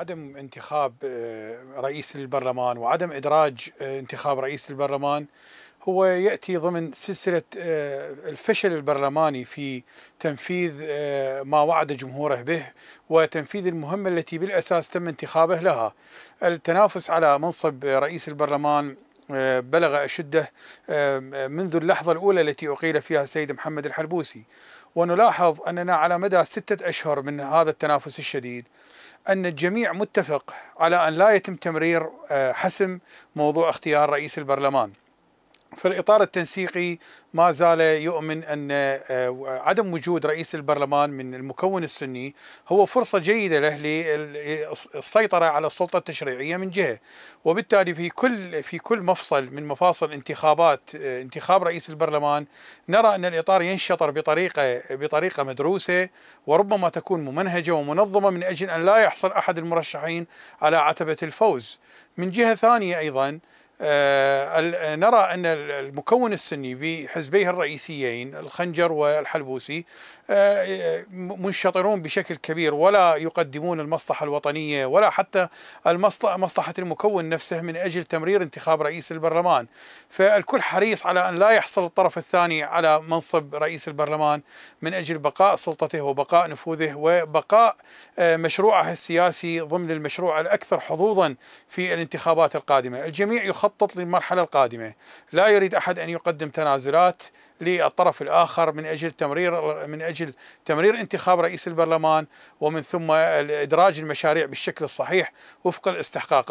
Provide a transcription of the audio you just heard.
عدم انتخاب آه، رئيس البرلمان وعدم ادراج آه، انتخاب رئيس البرلمان هو ياتي ضمن سلسله آه، الفشل البرلماني في تنفيذ ما وعد جمهوره به وتنفيذ المهمه التي بالاساس تم انتخابه لها. التنافس على منصب رئيس البرلمان آه، بلغ أشده آه، منذ اللحظة الأولى التي أقيل فيها السيد محمد الحلبوسي ونلاحظ أننا على مدى ستة أشهر من هذا التنافس الشديد أن الجميع متفق على أن لا يتم تمرير آه، حسم موضوع اختيار رئيس البرلمان في الإطار التنسيقي ما زال يؤمن أن آه، عدم وجود رئيس البرلمان من المكون السني هو فرصة جيدة له للسيطرة على السلطة التشريعية من جهة وبالتالي في كل في كل مفصل من مفاصل انتخابات آه، انتخاب رئيس البرلمان نرى أن الإطار ينشطر بطريقة بطريقة مدروسة وربما تكون ممنهجة ومنظمة من أجل أن لا يحصل أحد المرشحين على عتبة الفوز من جهة ثانية أيضاً آه، آه، نرى أن المكون السني بحزبيه الرئيسيين الخنجر والحلبوسي آه، منشطرون بشكل كبير ولا يقدمون المصلحة الوطنية ولا حتى مصلحة المكون نفسه من أجل تمرير انتخاب رئيس البرلمان فالكل حريص على أن لا يحصل الطرف الثاني على منصب رئيس البرلمان من أجل بقاء سلطته وبقاء نفوذه وبقاء مشروعه السياسي ضمن المشروع الأكثر حظوظا في الانتخابات القادمة الجميع يخطط يخطط للمرحلة القادمة لا يريد أحد أن يقدم تنازلات للطرف الآخر من أجل تمرير من أجل تمرير انتخاب رئيس البرلمان ومن ثم إدراج المشاريع بالشكل الصحيح وفق الاستحقاقات